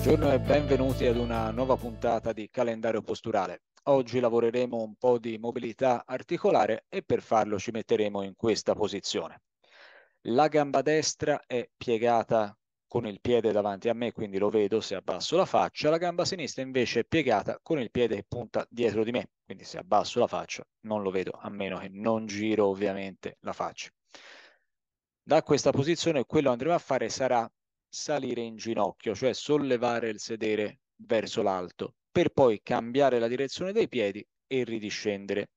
Buongiorno e benvenuti ad una nuova puntata di Calendario Posturale. Oggi lavoreremo un po' di mobilità articolare e per farlo ci metteremo in questa posizione. La gamba destra è piegata con il piede davanti a me, quindi lo vedo se abbasso la faccia, la gamba sinistra invece è piegata con il piede che punta dietro di me, quindi se abbasso la faccia non lo vedo, a meno che non giro ovviamente la faccia. Da questa posizione quello che andremo a fare sarà salire in ginocchio, cioè sollevare il sedere verso l'alto, per poi cambiare la direzione dei piedi e ridiscendere.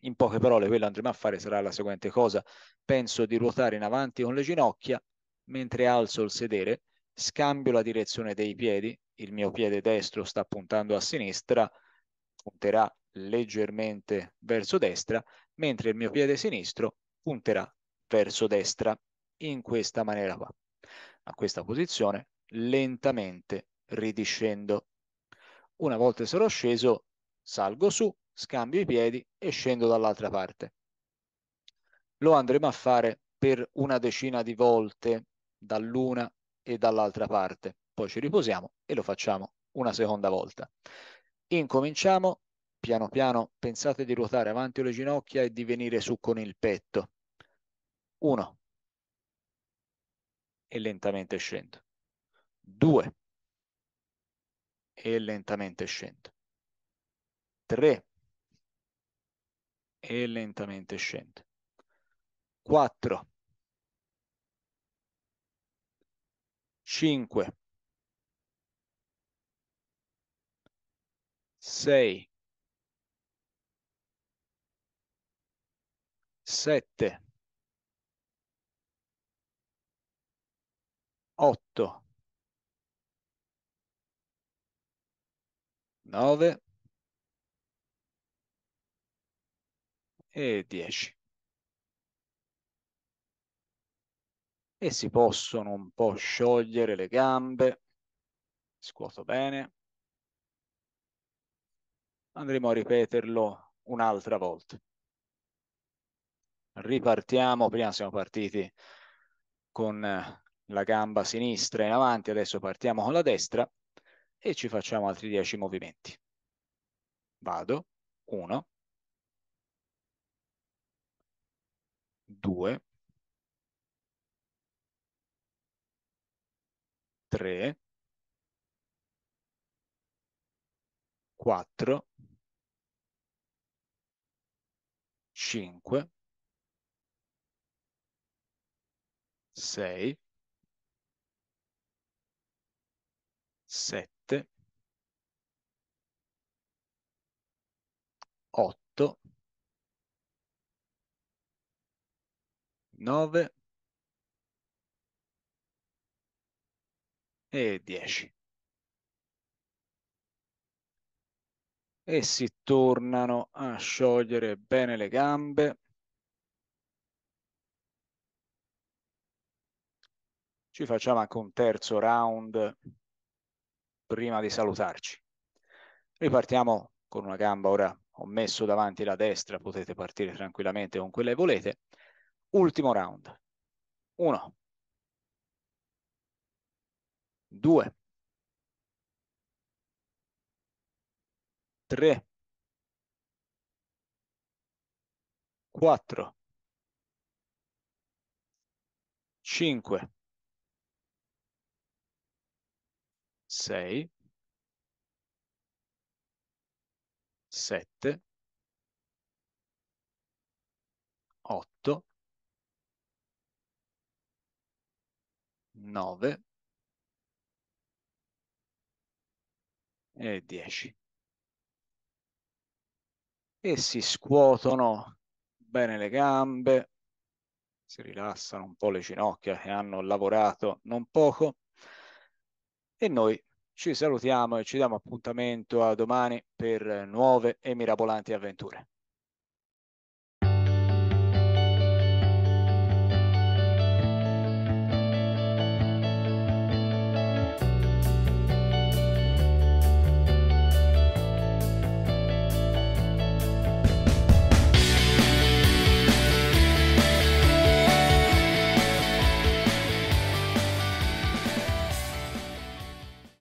In poche parole, quello che andremo a fare sarà la seguente cosa. Penso di ruotare in avanti con le ginocchia, mentre alzo il sedere, scambio la direzione dei piedi, il mio piede destro sta puntando a sinistra, punterà leggermente verso destra, mentre il mio piede sinistro punterà verso destra, in questa maniera qua a questa posizione, lentamente ridiscendo. Una volta sarò sceso, salgo su, scambio i piedi e scendo dall'altra parte. Lo andremo a fare per una decina di volte dall'una e dall'altra parte. Poi ci riposiamo e lo facciamo una seconda volta. Incominciamo piano piano, pensate di ruotare avanti le ginocchia e di venire su con il petto. 1, e lentamente scendo. 2 e lentamente scendo. 3 e lentamente scendo. 4 5 6 7 8, 9 e 10. E si possono un po' sciogliere le gambe, scuoto bene. Andremo a ripeterlo un'altra volta. Ripartiamo, prima siamo partiti con eh, la gamba sinistra in avanti, adesso partiamo con la destra e ci facciamo altri 10 movimenti. Vado, 1, 2, 3, 4, 5, 6, 7, 8, 9 e 10. E si tornano a sciogliere bene le gambe. Ci facciamo anche un terzo round prima di salutarci. Ripartiamo con una gamba, ora ho messo davanti la destra, potete partire tranquillamente con quella che volete. Ultimo round. Uno. Due. Tre. Quattro. Cinque. 6, 7, 8, 9 e 10. E si scuotono bene le gambe, si rilassano un po' le ginocchia che hanno lavorato non poco e noi ci salutiamo e ci diamo appuntamento a domani per nuove e mirabolanti avventure.